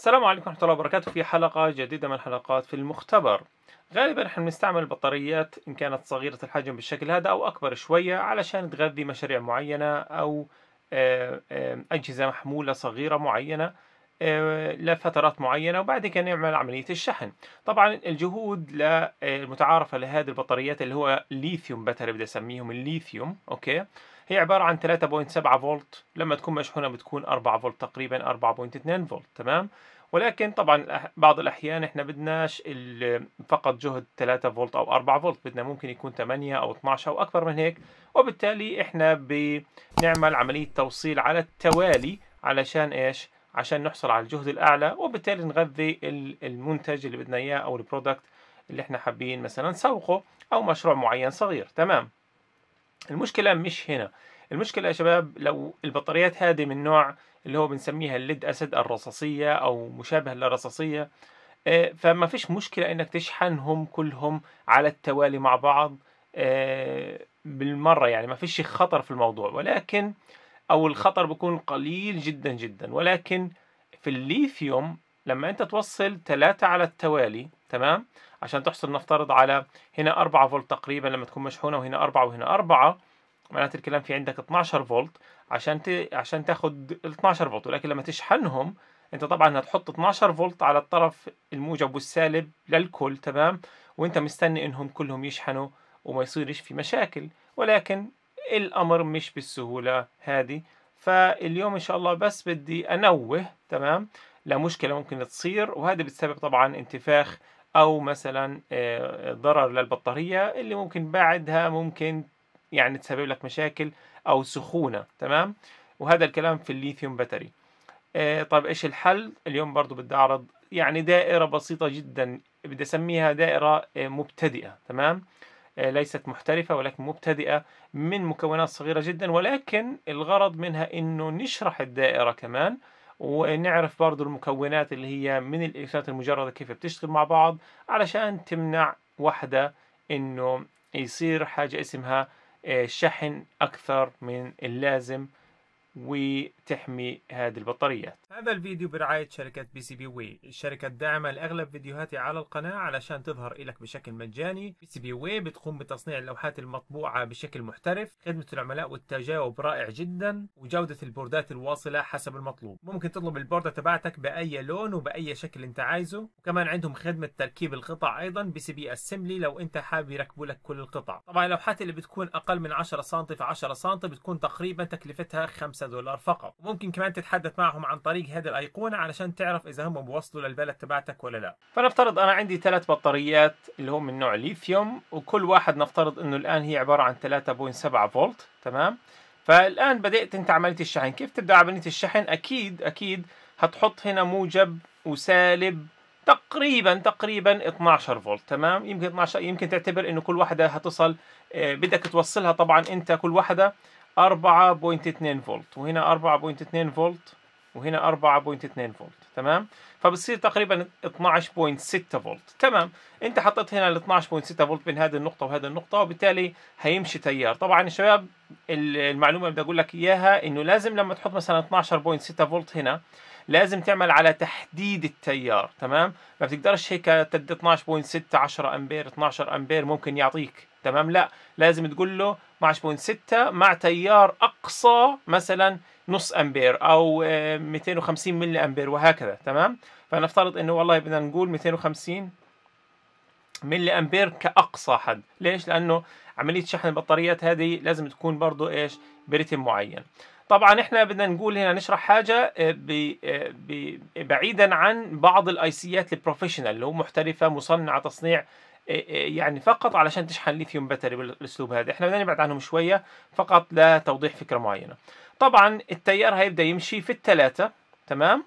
السلام عليكم ورحمة الله وبركاته في حلقة جديدة من حلقات في المختبر غالبا احنا بنستعمل البطاريات ان كانت صغيرة الحجم بالشكل هذا او اكبر شوية علشان تغذي مشاريع معينة او آه، آه، اجهزة محمولة صغيرة معينة آه، لفترات معينة وبعد كده نعمل عملية الشحن طبعا الجهود المتعارفة لهذه البطاريات اللي هو ليثيوم باتري بدي اسميهم الليثيوم اوكي هي عبارة عن 3.7 فولت لما تكون مشحونة بتكون 4 فولت تقريبا 4.2 فولت تمام ولكن طبعا بعض الأحيان احنا بدناش فقط جهد 3 فولت أو 4 فولت بدنا ممكن يكون 8 أو 12 أو أكبر من هيك وبالتالي احنا بنعمل عملية توصيل على التوالي علشان ايش عشان نحصل على الجهد الأعلى وبالتالي نغذي المنتج اللي بدنا إياه أو البرودكت اللي احنا حابين مثلا نسوقه أو مشروع معين صغير تمام المشكلة مش هنا المشكلة يا شباب لو البطاريات هذه من نوع اللي هو بنسميها الليد أسد الرصاصية أو مشابه للرصاصية آه، فما فيش مشكلة إنك تشحنهم كلهم على التوالي مع بعض آه، بالمرة يعني ما فيش خطر في الموضوع ولكن أو الخطر بيكون قليل جدا جدا ولكن في الليثيوم لما أنت توصل ثلاثة على التوالي تمام عشان تحصل نفترض على هنا 4 فولت تقريبا لما تكون مشحونه وهنا 4 وهنا 4 معناته الكلام في عندك 12 فولت عشان ت... عشان تاخذ ال 12 فولت ولكن لما تشحنهم انت طبعا هتحط 12 فولت على الطرف الموجب والسالب للكل تمام وانت مستني انهم كلهم يشحنوا وما يصيرش في مشاكل ولكن الامر مش بالسهوله هذه فاليوم ان شاء الله بس بدي انوه تمام لمشكله ممكن تصير وهذا بتسبب طبعا انتفاخ او مثلا آه، ضرر للبطاريه اللي ممكن بعدها ممكن يعني تسبب لك مشاكل او سخونه تمام وهذا الكلام في الليثيوم باتري آه، طيب ايش الحل اليوم برضو بدي اعرض يعني دائره بسيطه جدا بدي اسميها دائره آه، مبتدئه تمام ليست محترفة ولكن مبتدئة من مكونات صغيرة جدا ولكن الغرض منها انه نشرح الدائرة كمان ونعرف برضو المكونات اللي هي من الإلكترونات المجردة كيف بتشتغل مع بعض علشان تمنع وحدة إنه يصير حاجة اسمها آه، شحن أكثر من اللازم و تحمي هذه البطاريات هذا الفيديو برعاية شركة بي سي بي وي الشركة الداعمة لأغلب فيديوهاتي على القناة علشان تظهر إلك بشكل مجاني بي سي بي وي بتقوم بتصنيع اللوحات المطبوعة بشكل محترف خدمة العملاء والتجاوب رائع جدا وجودة البوردات الواصلة حسب المطلوب ممكن تطلب البوردة تبعتك بأي لون وبأي شكل أنت عايزه وكمان عندهم خدمة تركيب القطع أيضا بي سي بي أسمبلي لو أنت حابب يركبوا لك كل القطع طبعا اللوحات اللي بتكون أقل من 10 سم في 10 سم بتكون تقريبا تكلفتها 5 دولار فقط وممكن كمان تتحدث معهم عن طريق هذه الايقونه علشان تعرف اذا هم بوصلوا للبلد تبعتك ولا لا فنفترض انا عندي ثلاث بطاريات اللي هم من نوع ليثيوم وكل واحد نفترض انه الان هي عباره عن 3.7 فولت تمام فالان بدات انت عمليه الشحن كيف تبدا عمليه الشحن اكيد اكيد هتحط هنا موجب وسالب تقريبا تقريبا 12 فولت تمام يمكن 12 يمكن تعتبر انه كل واحده هتصل آه، بدك توصلها طبعا انت كل واحده 4.2 فولت وهنا 4.2 فولت وهنا 4.2 فولت تمام فبتصير تقريبا 12.6 فولت تمام انت حطيت هنا ال 12.6 فولت بين هذه النقطه وهذه النقطه وبالتالي هيمشي تيار طبعا يا شباب المعلومه اللي بدي اقول لك اياها انه لازم لما تحط مثلا 12.6 فولت هنا لازم تعمل على تحديد التيار تمام ما بتقدرش هيك تدي 12.6 10 امبير 12 امبير ممكن يعطيك تمام لا لازم تقول له مع مع تيار اقصى مثلا نص امبير او 250 آه، ملي امبير وهكذا تمام فنفترض انه والله بدنا نقول 250 ملي امبير كاقصى حد ليش لانه عمليه شحن البطاريات هذه لازم تكون برضو ايش برتم معين طبعا احنا بدنا نقول هنا نشرح حاجه آه، آه، بعيدا عن بعض الايسيات البروفيشنال اللي هو محترفه مصنعه تصنيع إيه، إيه، يعني فقط علشان تشحن ليثيوم باتري بالاسلوب هذا احنا بدنا نبعد عنهم شويه فقط لتوضيح فكره معينه طبعا التيار هيبدا يمشي في الثلاثه تمام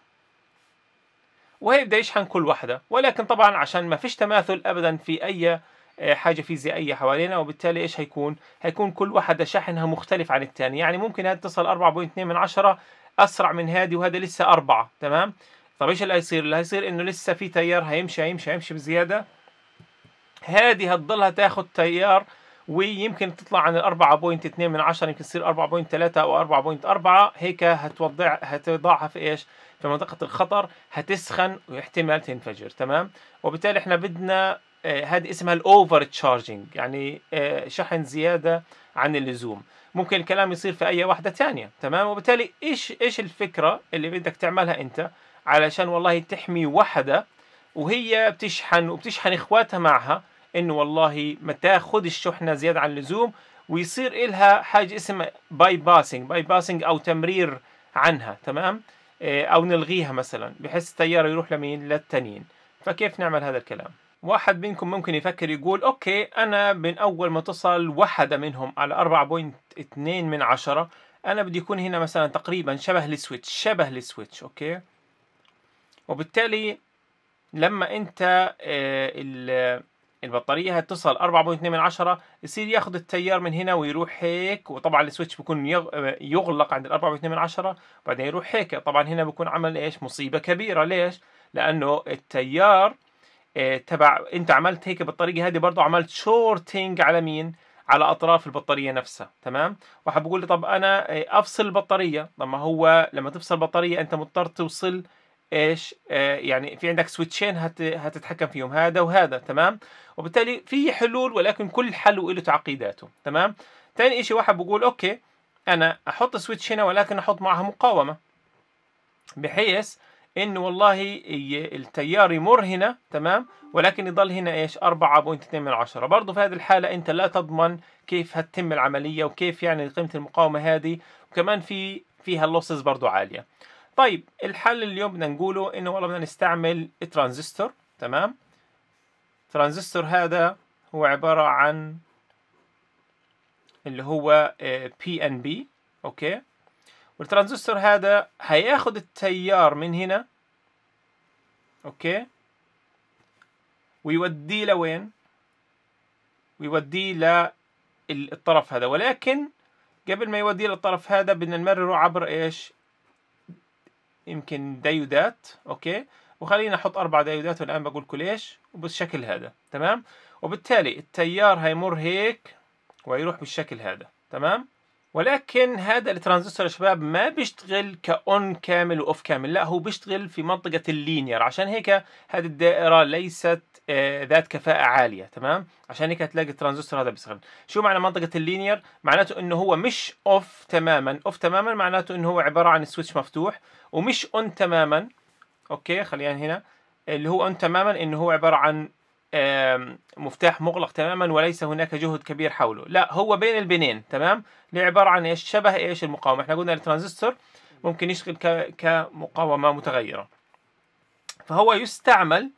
وهيبدا يشحن كل واحده ولكن طبعا عشان ما فيش تماثل ابدا في اي إيه، حاجة فيزيائية حوالينا وبالتالي ايش هيكون؟ هيكون كل واحدة شاحنها مختلف عن الثانية، يعني ممكن هذه تصل 4.2 من عشرة أسرع من هذه وهذا لسه أربعة، تمام؟ طب ايش اللي هيصير؟ اللي هيصير إنه لسه في تيار هيمشي هيمشي هيمشي بزيادة هذه هتضلها تاخد تيار ويمكن تطلع عن ال 4.2 من 10 يمكن تصير 4.3 او 4.4 هيك هتوضع هتضعها في ايش؟ في منطقة الخطر هتسخن واحتمال تنفجر تمام؟ وبالتالي احنا بدنا آه، هذه اسمها الاوفر تشارجنج يعني آه، شحن زيادة عن اللزوم ممكن الكلام يصير في اي واحدة ثانية تمام؟ وبالتالي ايش ايش الفكرة اللي بدك تعملها انت علشان والله تحمي وحدة وهي بتشحن وبتشحن اخواتها معها انه والله ما تاخد الشحنه زياده عن اللزوم ويصير لها حاجه اسمها باي باسنج باي باسنج او تمرير عنها تمام آه، او نلغيها مثلا بحيث التيار يروح لمين للتنين فكيف نعمل هذا الكلام واحد منكم ممكن يفكر يقول اوكي انا من اول ما تصل وحده منهم على 4.2 من عشرة انا بدي يكون هنا مثلا تقريبا شبه السويتش شبه السويتش اوكي وبالتالي لما انت آه، البطاريه هتوصل 4.2 من عشرة يصير ياخد التيار من هنا ويروح هيك وطبعا السويتش بكون يغلق عند ال 4.2 من عشرة وبعدين يروح هيك طبعا هنا بكون عمل ايش مصيبه كبيره ليش لانه التيار آه، تبع انت عملت هيك بالطريقه هذه برضه عملت شورتينج على مين على اطراف البطاريه نفسها تمام واحد بيقول لي طب انا آه، افصل البطاريه طب ما هو لما تفصل البطاريه انت مضطر توصل ايش آه، يعني في عندك سويتشين هتتحكم فيهم هذا وهذا تمام وبالتالي في حلول ولكن كل حل وله تعقيداته تمام ثاني شيء واحد بقول اوكي انا احط سويتش هنا ولكن احط معها مقاومه بحيث انه والله التيار يمر هنا تمام ولكن يضل هنا ايش 4.2 من برضه في هذه الحاله انت لا تضمن كيف هتتم العمليه وكيف يعني قيمه المقاومه هذه وكمان في فيها اللوسز برضه عاليه طيب الحل اليوم بدنا نقوله انه والله بدنا نستعمل ترانزستور تمام ترانزستور هذا هو عبارة عن اللي هو بي ان بي اوكي والترانزستور هذا هياخد التيار من هنا اوكي ويوديه لوين ويوديه للطرف هذا ولكن قبل ما يوديه للطرف هذا بدنا نمرره عبر ايش يمكن ديودات اوكي وخلينا احط اربع ديودات والان بقول لكم ليش وبالشكل هذا تمام وبالتالي التيار هيمر هيك ويروح بالشكل هذا تمام ولكن هذا الترانزستور يا شباب ما بيشتغل كأون كامل وأوف كامل لا هو بيشتغل في منطقة اللينير عشان هيك هذه الدائرة ليست آه، ذات كفاءة عالية تمام عشان هيك هتلاقي الترانزستور هذا بيشتغل شو معنى منطقة اللينير معناته انه هو مش اوف تماما اوف تماما معناته انه هو عبارة عن سويتش مفتوح ومش اون تماما اوكي خلينا هنا اللي هو اون تماما انه هو عبارة عن مفتاح مغلق تماما وليس هناك جهد كبير حوله لا هو بين البنين تمام اللي عباره عن ايش شبه ايش المقاومه احنا قلنا الترانزستور ممكن يشتغل كمقاومه متغيره فهو يستعمل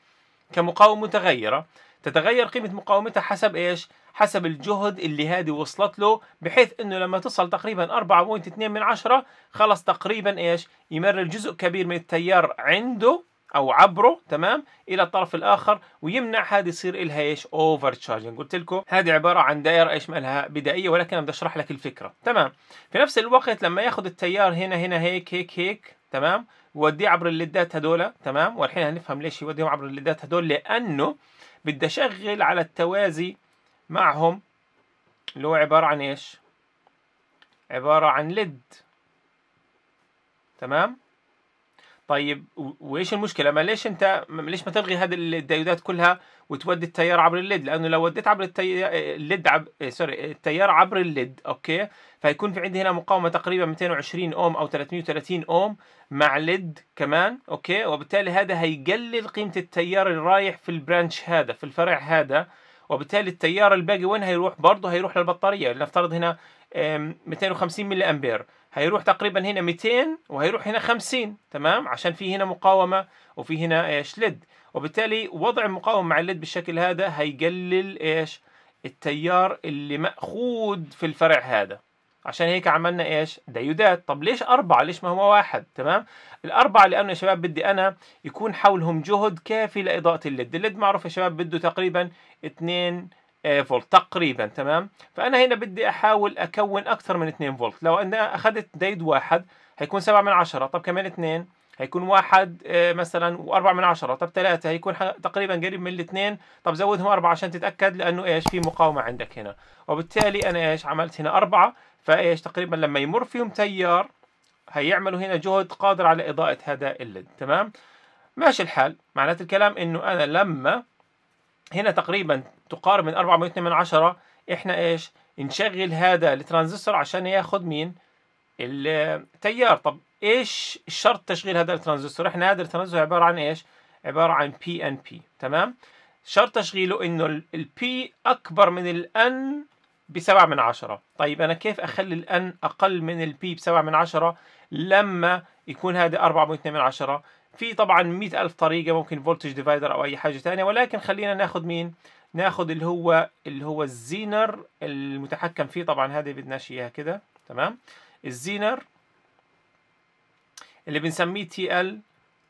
كمقاومه متغيره تتغير قيمه مقاومتها حسب ايش حسب الجهد اللي هذه وصلت له بحيث انه لما تصل تقريبا 4.2 من عشرة خلص تقريبا ايش يمرر جزء كبير من التيار عنده او عبره تمام الى الطرف الاخر ويمنع هذا يصير لها ايش اوفر تشارجنج قلت لكم هذه عباره عن دائره ايش مالها بدائيه ولكن بدي اشرح لك الفكره تمام في نفس الوقت لما ياخذ التيار هنا هنا هيك هيك هيك تمام ووديه عبر الليدات هذول تمام والحين هنفهم ليش يوديهم عبر الليدات هذول لانه بدي اشغل على التوازي معهم اللي هو عباره عن ايش عباره عن ليد تمام طيب وايش المشكله ما ليش انت ليش ما تلغي هذه الديودات كلها وتودي التيار عبر الليد لانه لو وديت عبر التيار الليد عب... إيه، سوري التيار عبر الليد اوكي فيكون في عندي هنا مقاومه تقريبا 220 اوم او 330 اوم مع ليد كمان اوكي وبالتالي هذا هيقلل قيمه التيار اللي رايح في البرانش هذا في الفرع هذا وبالتالي التيار الباقي وين هيروح برضه هيروح للبطاريه لنفترض هنا 250 ملي امبير هيروح تقريبا هنا 200 وهيروح هنا 50 تمام عشان في هنا مقاومه وفي هنا ايش ليد وبالتالي وضع المقاومه مع الليد بالشكل هذا هيقلل ايش التيار اللي ماخوذ في الفرع هذا عشان هيك عملنا ايش ديودات طب ليش أربعة ليش ما هو واحد تمام الأربعة لأنه يا شباب بدي أنا يكون حولهم جهد كافي لإضاءة الليد الليد معروف يا شباب بده تقريبا 2 آه، فولت تقريبا تمام فانا هنا بدي احاول اكون اكثر من 2 فولت لو انا اخذت ديد واحد هيكون 7 من 10 طب كمان 2 هيكون واحد آه، مثلا و4 من 10 طب ثلاثة هيكون تقريبا قريب من الاثنين طب زودهم أربعة عشان تتأكد لأنه إيش في مقاومة عندك هنا وبالتالي أنا إيش عملت هنا أربعة فإيش تقريبا لما يمر فيهم تيار هيعملوا هنا جهد قادر على إضاءة هذا الليد تمام ماشي الحال معنات الكلام إنه أنا لما هنا تقريبا تقارب من 4.2 من عشرة احنا ايش نشغل هذا الترانزستور عشان ياخد مين التيار طب ايش شرط تشغيل هذا الترانزستور احنا هذا الترانزستور عبارة عن ايش عبارة عن بي ان بي تمام شرط تشغيله انه البي اكبر من الان بسبعة من عشرة طيب أنا كيف أخلي الأن أقل من البي بسبعة من عشرة لما يكون هذا 4.2 من عشرة في طبعا 100,000 ألف طريقة ممكن فولتج ديفايدر أو أي حاجة تانية ولكن خلينا ناخذ مين ناخد اللي هو اللي هو الزينر المتحكم فيه طبعا هذه بدناش اياها كده تمام الزينر اللي بنسميه تي ال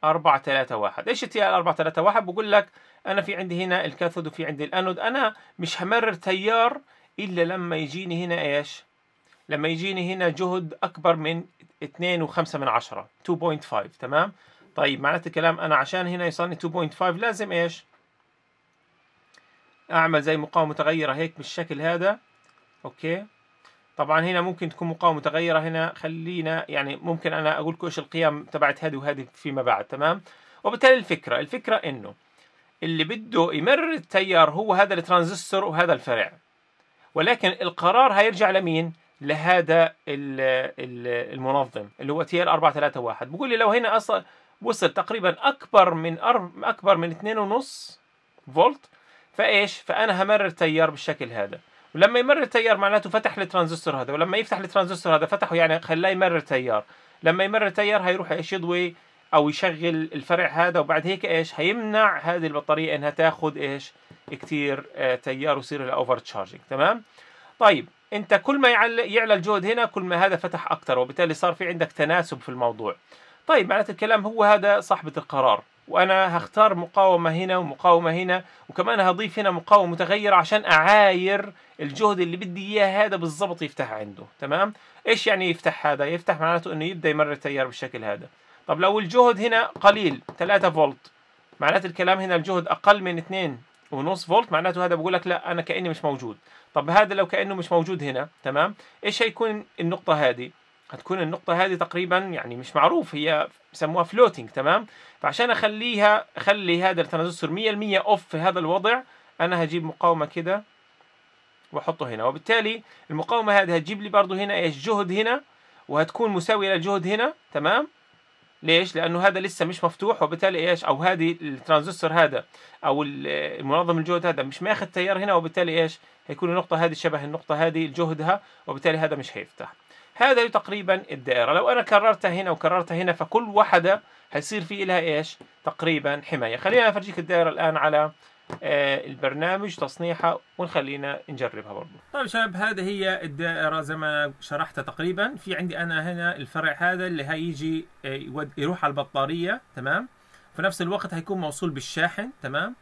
431 ايش تي ال 431 بقول لك انا في عندي هنا الكاثود وفي عندي الانود انا مش همرر تيار الا لما يجيني هنا ايش لما يجيني هنا جهد اكبر من 2.5 من 10 2.5 تمام طيب معناته الكلام انا عشان هنا يوصلني 2.5 لازم ايش اعمل زي مقاومه متغيره هيك بالشكل هذا اوكي طبعا هنا ممكن تكون مقاومه متغيره هنا خلينا يعني ممكن انا اقول لكم ايش القيم تبعت هذه وهذه فيما بعد تمام وبالتالي الفكره الفكره انه اللي بده يمرر التيار هو هذا الترانزستور وهذا الفرع ولكن القرار هيرجع لمين لهذا المنظم اللي هو تي ال 431 بقول لي لو هنا اصلا وصل تقريبا اكبر من أكبر من 2.5 فولت فايش فانا همرر تيار بالشكل هذا ولما يمرر تيار معناته فتح الترانزستور هذا ولما يفتح الترانزستور هذا فتحه يعني خلاه يمرر تيار لما يمرر تيار هيروح ايش يضوي او يشغل الفرع هذا وبعد هيك ايش هيمنع هذه البطاريه انها تاخذ ايش كثير آه، تيار ويصير الاوفر تشارجنج تمام طيب انت كل ما يعلى الجهد هنا كل ما هذا فتح اكثر وبالتالي صار في عندك تناسب في الموضوع طيب معناته الكلام هو هذا صاحبه القرار وانا هختار مقاومه هنا ومقاومه هنا وكمان هضيف هنا مقاومه متغيره عشان اعاير الجهد اللي بدي اياه هذا بالضبط يفتح عنده تمام ايش يعني يفتح هذا يفتح معناته انه يبدا يمرر التيار بالشكل هذا طب لو الجهد هنا قليل 3 فولت معناته الكلام هنا الجهد اقل من 2 ونص فولت معناته هذا بقول لك لا انا كاني مش موجود طب هذا لو كانه مش موجود هنا تمام ايش هيكون النقطه هذه هتكون النقطة هذه تقريبا يعني مش معروف هي بيسموها فلوتنج تمام فعشان اخليها اخلي هذا الترانزستور 100% اوف في هذا الوضع انا هجيب مقاومة كده واحطه هنا وبالتالي المقاومة هذه هتجيب لي برضه هنا ايش جهد هنا وهتكون مساوية للجهد هنا تمام ليش؟ لأنه هذا لسه مش مفتوح وبالتالي ايش؟ أو هذه الترانزستور هذا أو المنظم الجهد هذا مش ماخذ تيار هنا وبالتالي ايش؟ هيكون النقطة هذه شبه النقطة هذه جهدها وبالتالي هذا مش هيفتح. هذا تقريبا الدائرة لو أنا كررتها هنا وكررتها هنا فكل واحدة هيصير في لها إيش تقريبا حماية خلينا أفرجيك الدائرة الآن على آه، البرنامج تصنيعها ونخلينا نجربها برضه طيب شباب هذه هي الدائرة زي ما شرحتها تقريبا في عندي أنا هنا الفرع هذا اللي هيجي آه، يروح على البطارية تمام في نفس الوقت هيكون موصول بالشاحن تمام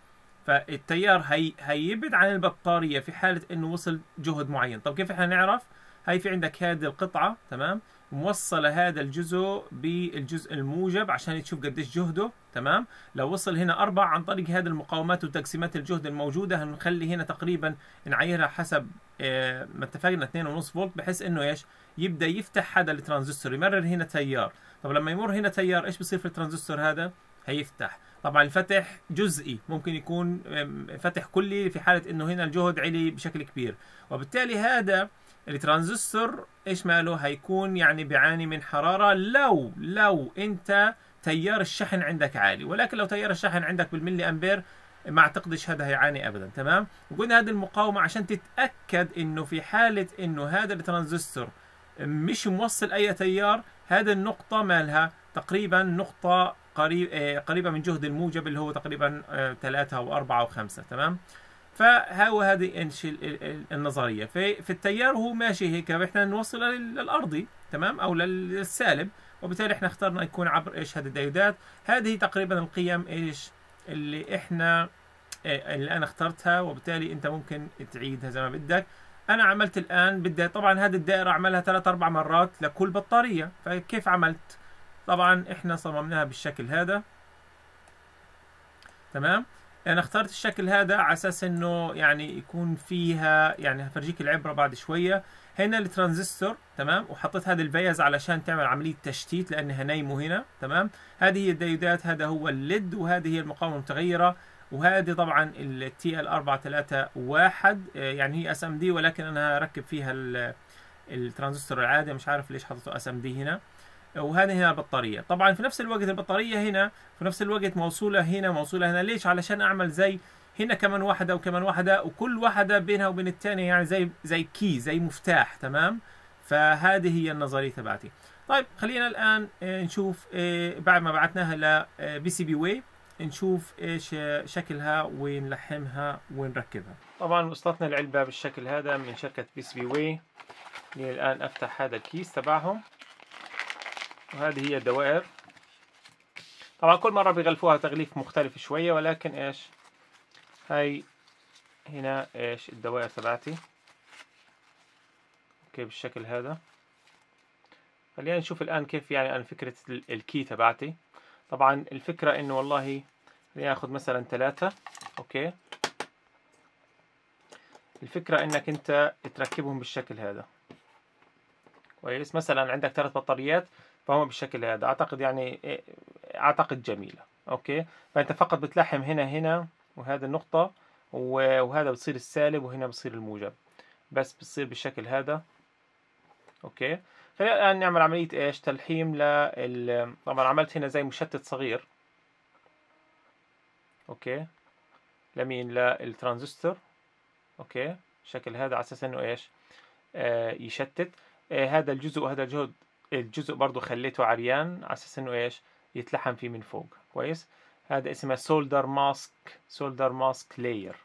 فالتيار هي هيبعد عن البطارية في حالة إنه وصل جهد معين طب كيف إحنا نعرف هاي في عندك هذه القطعه تمام موصله هذا الجزء بالجزء الموجب عشان تشوف قديش جهده تمام لو وصل هنا أربعة عن طريق هذه المقاومات وتقسيمات الجهد الموجودة هنخلي هنا تقريبا نعيرها حسب آه، ما اتفقنا 2.5 فولت بحيث انه ايش يبدا يفتح هذا الترانزستور يمرر هنا تيار طب لما يمر هنا تيار ايش بصير في الترانزستور هذا هيفتح طبعا الفتح جزئي ممكن يكون فتح كلي في حالة انه هنا الجهد علي بشكل كبير وبالتالي هذا الترانزستور ايش ماله هيكون يعني بيعاني من حراره لو لو انت تيار الشحن عندك عالي ولكن لو تيار الشحن عندك بالملي امبير ما اعتقدش هذا هيعاني ابدا تمام وقلنا هذه المقاومه عشان تتاكد انه في حاله انه هذا الترانزستور مش موصل اي تيار هذه النقطه مالها تقريبا نقطه قريب آه، قريبه من جهد الموجب اللي هو تقريبا 3 آه، او 4 او 5 تمام فهو هذه النظريه في في التيار هو ماشي هيك طيب احنا نوصله للارضي تمام او للسالب وبالتالي احنا اخترنا يكون عبر ايش هذه الديودات هذه تقريبا القيم ايش اللي احنا إيه، اللي انا اخترتها وبالتالي انت ممكن تعيدها زي ما بدك انا عملت الان بدي طبعا هذه الدائره اعملها ثلاث اربع مرات لكل بطاريه فكيف عملت طبعا احنا صممناها بالشكل هذا تمام انا اخترت الشكل هذا على اساس انه يعني يكون فيها يعني هفرجيك العبره بعد شويه هنا الترانزستور تمام وحطيت هذه البيز علشان تعمل عمليه تشتيت لانها نايمه هنا تمام هذه هي الديودات هذا هو الليد وهذه هي المقاومه المتغيره وهذه طبعا التي ال 431 آه، يعني هي اس ام دي ولكن انا هركب فيها الترانزستور العادي مش عارف ليش حطيته اس ام دي هنا وهذه هنا البطاريه طبعا في نفس الوقت البطاريه هنا في نفس الوقت موصوله هنا موصوله هنا ليش علشان اعمل زي هنا كمان واحده وكمان واحده وكل واحده بينها وبين الثانيه يعني زي زي كي زي مفتاح تمام فهذه هي النظريه تبعتي طيب خلينا الان آه، نشوف آه، بعد ما بعتناها بي سي بي واي نشوف ايش آه، شكلها ونلحمها ونركبها طبعا وصلتنا العلبه بالشكل هذا من شركه بي سي بي واي الان افتح هذا الكيس تبعهم وهذه هي الدوائر طبعا كل مرة بيغلفوها تغليف مختلف شوية ولكن ايش هاي هنا ايش الدوائر تبعتي اوكي بالشكل هذا خلينا نشوف الان كيف يعني انا فكرة الكي تبعتي طبعا الفكرة انه والله خلينا اخذ مثلا ثلاثة اوكي الفكرة انك انت تركبهم بالشكل هذا كويس مثلا عندك ثلاث بطاريات فهم بالشكل هذا اعتقد يعني اعتقد جميله اوكي فانت فقط بتلحم هنا هنا وهذه النقطه وهذا بتصير السالب وهنا بتصير الموجب بس بتصير بالشكل هذا اوكي خلينا الان نعمل عمليه ايش تلحيم لل طبعا عملت هنا زي مشتت صغير اوكي لمين للترانزستور اوكي الشكل هذا على اساس انه ايش آه يشتت آه هذا الجزء وهذا الجهد الجزء برضو خليته عريان على اساس انه ايش يتلحم فيه من فوق كويس هذا اسمه سولدر ماسك سولدر ماسك لاير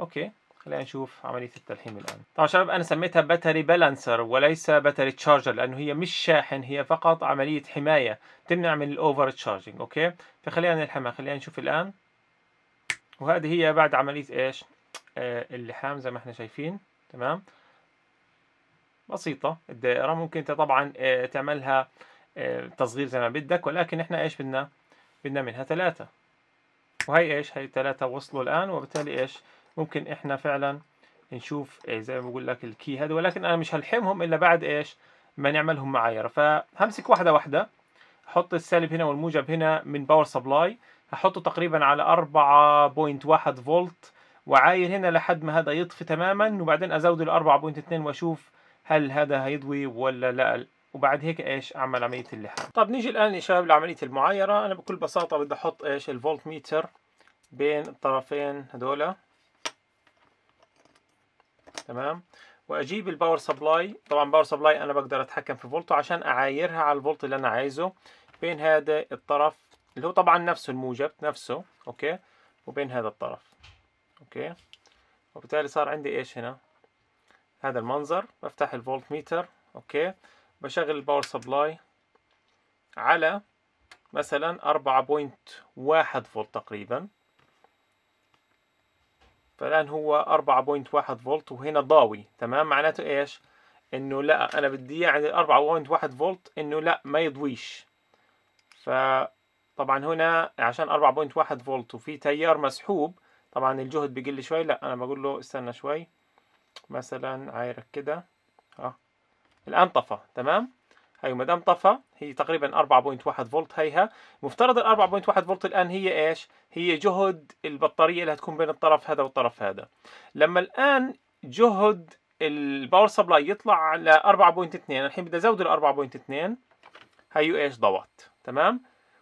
اوكي خلينا نشوف عمليه التلحيم الان طبعا شباب انا سميتها باتري بالانسر وليس باتري تشارجر لانه هي مش شاحن هي فقط عمليه حمايه تمنع من الاوفر تشارجنج اوكي فخلينا نلحمها خلينا نشوف الان وهذه هي بعد عمليه ايش آه اللحام زي ما احنا شايفين تمام بسيطة الدائرة ممكن انت طبعا آه، تعملها آه، تصغير زي ما بدك ولكن احنا ايش بدنا بدنا منها ثلاثة وهي ايش هي ثلاثة وصلوا الان وبالتالي ايش ممكن احنا فعلا نشوف آه، زي ما بقول لك الكي هذا ولكن انا مش هلحمهم الا بعد ايش ما نعملهم معايير فهمسك واحدة واحدة احط السالب هنا والموجب هنا من باور سبلاي هحطه تقريبا على 4.1 فولت وعاير هنا لحد ما هذا يطفي تماما وبعدين ازود ال 4.2 واشوف هل هذا هيضوي ولا لا وبعد هيك ايش اعمل عمليه اللحام طب نيجي الان يا شباب لعمليه المعايره انا بكل بساطه بدي احط ايش الفولت ميتر بين الطرفين هذول تمام واجيب الباور سبلاي طبعا باور سبلاي انا بقدر اتحكم في فولته عشان اعايرها على الفولت اللي انا عايزه بين هذا الطرف اللي هو طبعا نفسه الموجب نفسه اوكي وبين هذا الطرف اوكي وبالتالي صار عندي ايش هنا هذا المنظر بفتح الفولت ميتر اوكي بشغل الباور سبلاي على مثلا 4.1 فولت تقريبا فالان هو 4.1 فولت وهنا ضاوي تمام معناته ايش انه لا انا بدي عند 4.1 فولت انه لا ما يضويش فطبعا هنا عشان 4.1 فولت وفي تيار مسحوب طبعا الجهد بقل شوي لا انا بقول له استنى شوي مثلا عايرك كده اه الآن طفى تمام هي أيوة، ما دام طفى هي تقريبا 4.1 فولت هيها مفترض ال 4.1 فولت الآن هي ايش؟ هي جهد البطارية اللي هتكون بين الطرف هذا والطرف هذا لما الآن جهد الباور سبلاي يطلع على 4.2 الحين بدي ازود ال 4.2 هيو ايش ضوات تمام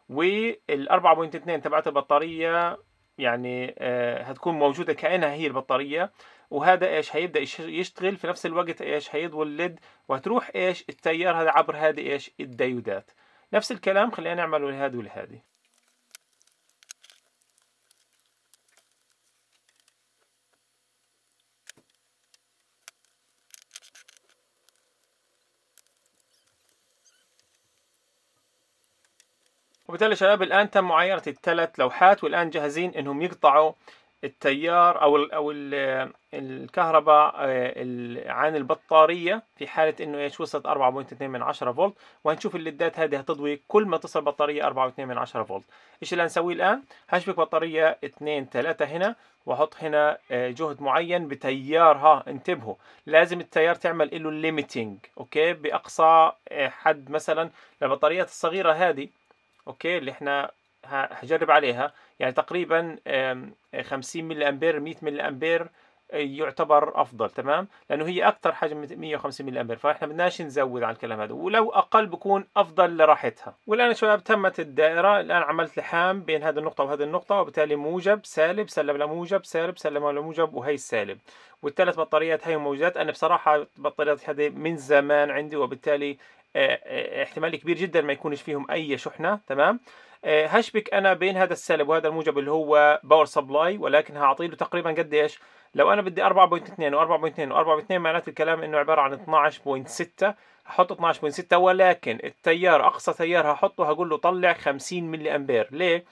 وال 4.2 تبعت البطارية يعني آه هتكون موجودة كأنها هي البطارية وهذا ايش هيبدا يشتغل في نفس الوقت ايش هيضوي الليد وهتروح ايش التيار هذا عبر هذه ايش الديودات نفس الكلام خلينا نعمله لهذه ولهذه وبالتالي شباب الآن تم معايرة الثلاث لوحات والآن جاهزين إنهم يقطعوا التيار او او الكهرباء آه، عن البطاريه في حاله انه ايش وصلت 4.2 من 10 فولت وهنشوف الليدات هذه هتضوي كل ما تصل بطاريه 4.2 من 10 فولت ايش اللي هنسويه الان هشبك بطاريه 2 3 هنا واحط هنا آه، جهد معين بتيار ها انتبهوا لازم التيار تعمل له ليميتنج اوكي باقصى آه، حد مثلا للبطاريات الصغيره هذه اوكي اللي احنا هجرب عليها يعني تقريبا 50 ملي امبير 100 ملي امبير آه، يعتبر افضل تمام لانه هي اكثر حجم 150 ملي امبير فاحنا بدناش نزود على الكلام هذا ولو اقل بكون افضل لراحتها والان شباب تمت الدائره الان عملت لحام بين هذه النقطه وهذه النقطه وبالتالي موجب سالب سلم لموجب سالب سلم لموجب وهي السالب والثلاث بطاريات هي موجودات انا بصراحه بطاريات هذه من زمان عندي وبالتالي آه، آه، احتمال كبير جدا ما يكونش فيهم اي شحنه تمام آه، هشبك انا بين هذا السالب وهذا الموجب اللي هو باور سبلاي ولكن هعطي له تقريبا قد ايش لو انا بدي 4.2 و4.2 و4.2 معناته الكلام انه عباره عن 12.6 هحط 12.6 ولكن التيار اقصى تيار هحطه هقول له طلع 50 ملي امبير ليه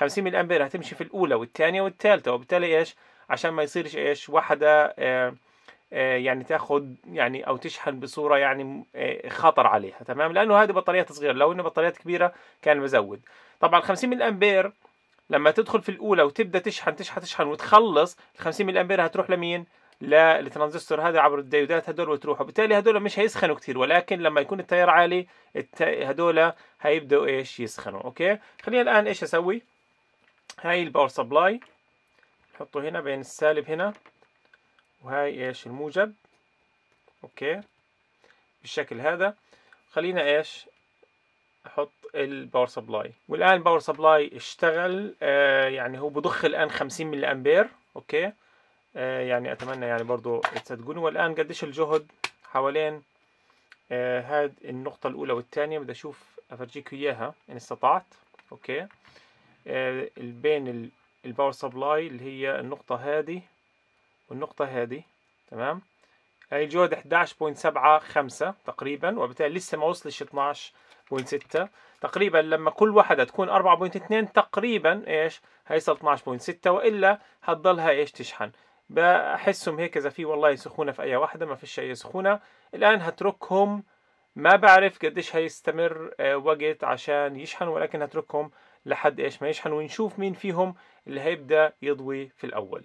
50 ملي امبير هتمشي في الاولى والثانيه والثالثه وبالتالي ايش عشان ما يصيرش ايش وحده آه آه، يعني تاخد يعني او تشحن بصوره يعني آه، خطر عليها تمام لانه هذه بطاريات صغيره لو ان بطاريات كبيره كان بزود طبعا 50 ملي امبير لما تدخل في الاولى وتبدا تشحن تشحن تشحن وتخلص ال 50 ملي امبير هتروح لمين للترانزستور هذا عبر الديودات هدول وتروح وبالتالي هدول مش هيسخنوا كتير ولكن لما يكون التيار عالي هدول هيبداوا ايش يسخنوا اوكي خلينا الان ايش اسوي هاي الباور سبلاي نحطه هنا بين السالب هنا وهاي ايش الموجب اوكي بالشكل هذا خلينا ايش احط الباور سبلاي والان الباور سبلاي اشتغل آه يعني هو بضخ الان 50 ملي امبير اوكي آه يعني اتمنى يعني برضو تصدقوني والان قديش الجهد حوالين آه هاد النقطة الأولى والثانية بدي أشوف أفرجيك إياها إن استطعت أوكي آه بين الباور سبلاي اللي هي النقطة هذه والنقطة هذه تمام هاي الجهد 11.75 تقريبا وبالتالي لسه ما وصلش 12.6 تقريبا لما كل واحدة تكون 4.2 تقريبا ايش هيصل 12.6 والا هتضلها ايش تشحن بحسهم هيك اذا في والله سخونة في اي واحدة ما فيش اي سخونة الان هتركهم ما بعرف قديش هيستمر آه، وقت عشان يشحن ولكن هتركهم لحد ايش ما يشحن ونشوف مين فيهم اللي هيبدأ يضوي في الاول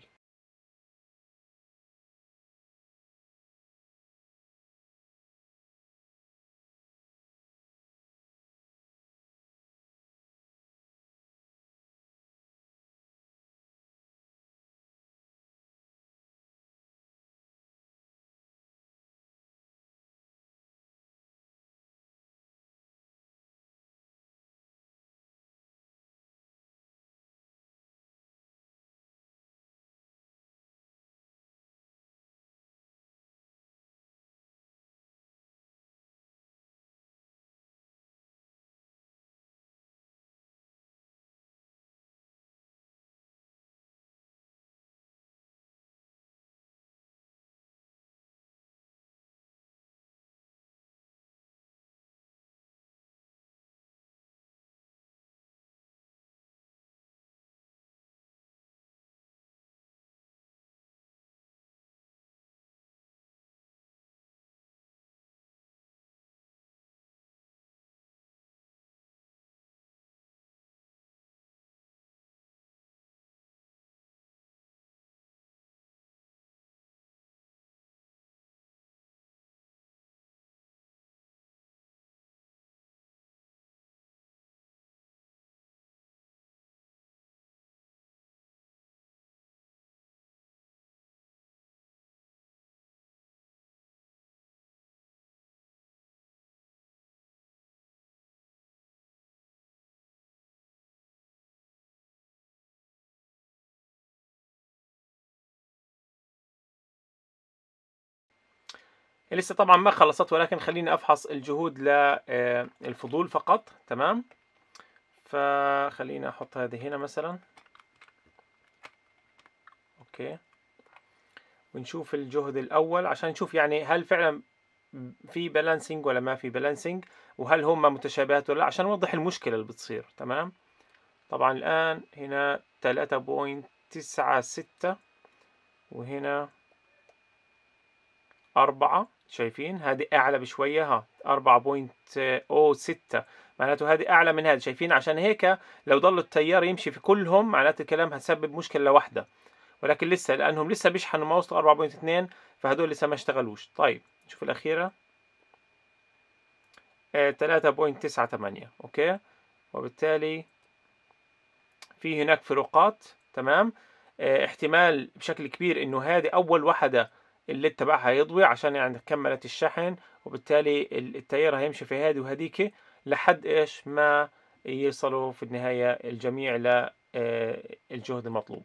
لسه طبعا ما خلصت ولكن خليني افحص الجهود للفضول آه، فقط تمام فخليني احط هذه هنا مثلا اوكي ونشوف الجهد الاول عشان نشوف يعني هل فعلا في بالانسنج ولا ما في بالانسنج وهل هم متشابهات ولا عشان نوضح المشكله اللي بتصير تمام طبعا الان هنا 3.96 وهنا أربعة شايفين هذه اعلى بشويه ها 4.06 معناته هذه اعلى من هذا شايفين عشان هيك لو ضل التيار يمشي في كلهم معناته الكلام هتسبب مشكله لوحده ولكن لسه لانهم لسه بيشحنوا ما وصلوا 4.2 فهدول لسه ما اشتغلوش طيب نشوف الاخيره 3.98 آه، اوكي وبالتالي في هناك فروقات تمام آه احتمال بشكل كبير انه هذه اول وحده الليد تبعها يضوي عشان يعني كملت الشحن وبالتالي التيار هيمشي في هادي وهذيك لحد ايش ما يصلوا في النهاية الجميع للجهد آه، المطلوب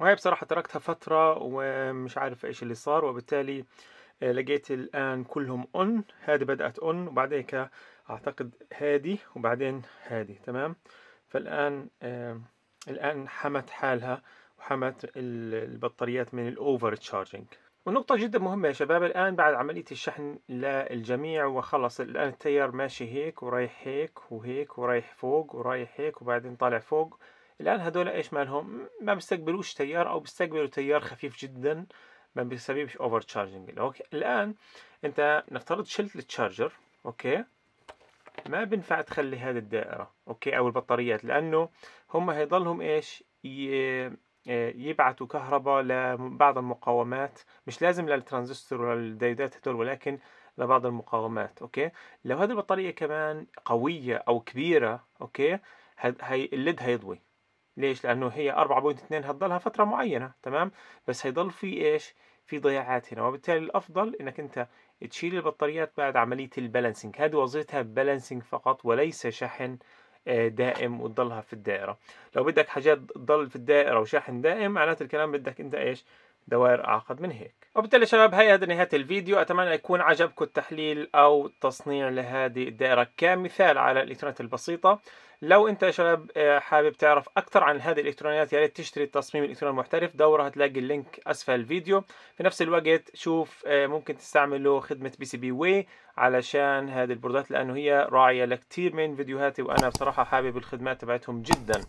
وهي بصراحة تركتها فترة ومش عارف ايش اللي صار وبالتالي آه، لقيت الآن كلهم اون هذه بدأت اون هيك أعتقد هذه وبعدين هذه تمام فالآن آه الآن حمت حالها وحمت البطاريات من الأوفر تشارجنج ونقطة جدا مهمة يا شباب الآن بعد عملية الشحن للجميع وخلص الآن التيار ماشي هيك ورايح هيك وهيك ورايح فوق ورايح هيك وبعدين طالع فوق الآن هدول إيش مالهم ما بيستقبلوش تيار أو بيستقبلوا تيار خفيف جدا ما بيسببش أوفر تشارجنج أوكي الآن أنت نفترض شلت التشارجر أوكي ما بينفع تخلي هذه الدائرة أوكي أو البطاريات لأنه هم هيضلهم إيش آه، يبعثوا كهرباء لبعض المقاومات مش لازم للترانزستور ولا هدول ولكن لبعض المقاومات اوكي لو هذه البطاريه كمان قويه او كبيره اوكي هي الليد هيضوي ليش لانه هي 4.2 هتضلها فتره معينه تمام بس هيضل في ايش في ضياعات هنا وبالتالي الافضل انك انت تشيل البطاريات بعد عمليه البالانسنج هذه وظيفتها بالانسنج فقط وليس شحن آه، دائم وتضلها في الدائره لو بدك حاجات تضل في الدائره وشحن دائم معناته الكلام بدك انت ايش دوائر اعقد من هيك وبالتالي شباب هي هذا نهاية الفيديو أتمنى يكون عجبكم التحليل أو التصنيع لهذه الدائرة كمثال على الإلكترونات البسيطة لو أنت يا شباب آه، حابب تعرف أكثر عن هذه الإلكترونيات يا ريت تشتري التصميم الإلكتروني المحترف دوره هتلاقي اللينك أسفل الفيديو في نفس الوقت شوف آه، ممكن تستعملوا خدمة بي سي بي واي علشان هذه البوردات لأنه هي راعية لكثير من فيديوهاتي وأنا بصراحة حابب الخدمات تبعتهم جدا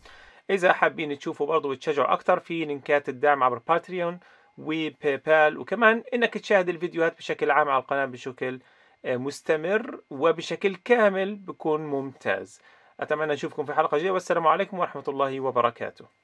إذا حابين تشوفوا برضه وتشجعوا أكثر في لينكات الدعم عبر باتريون وباي بال وكمان انك تشاهد الفيديوهات بشكل عام على القناه بشكل آه، مستمر وبشكل كامل بكون ممتاز اتمنى اشوفكم في حلقه جايه والسلام عليكم ورحمه الله وبركاته